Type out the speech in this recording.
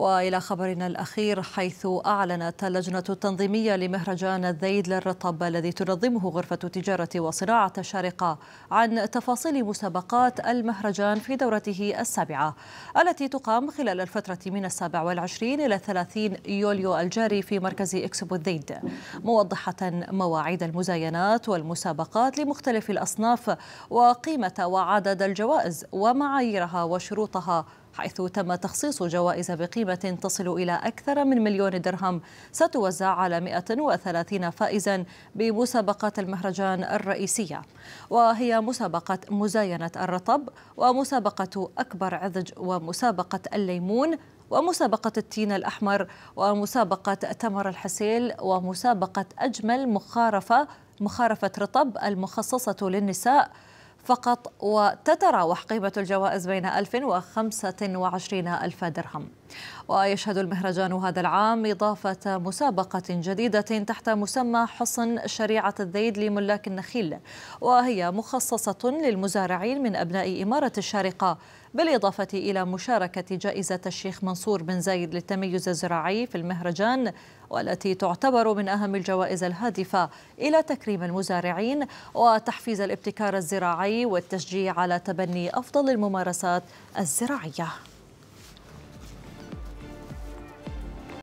وإلى خبرنا الأخير حيث أعلنت اللجنة التنظيمية لمهرجان الذيد للرطب الذي تنظمه غرفة تجارة وصناعة الشارقة عن تفاصيل مسابقات المهرجان في دورته السابعة التي تقام خلال الفترة من السابع والعشرين إلى 30 يوليو الجاري في مركز إكسبو الذيد موضحة مواعيد المزاينات والمسابقات لمختلف الأصناف وقيمة وعدد الجوائز ومعاييرها وشروطها حيث تم تخصيص جوائز بقيمة تصل إلى أكثر من مليون درهم ستوزع على 130 فائزا بمسابقة المهرجان الرئيسية وهي مسابقة مزاينة الرطب ومسابقة أكبر عذج ومسابقة الليمون ومسابقة التين الأحمر ومسابقة تمر الحسيل ومسابقة أجمل مخارفة مخارفة رطب المخصصة للنساء فقط وتتراوح قيمة الجوائز بين 1000 و25 ألف درهم ويشهد المهرجان هذا العام إضافة مسابقة جديدة تحت مسمى حصن شريعة الذيد لملاك النخيل وهي مخصصة للمزارعين من أبناء إمارة الشارقة بالإضافة إلى مشاركة جائزة الشيخ منصور بن زايد للتميز الزراعي في المهرجان والتي تعتبر من أهم الجوائز الهادفة إلى تكريم المزارعين وتحفيز الابتكار الزراعي والتشجيع على تبني أفضل الممارسات الزراعية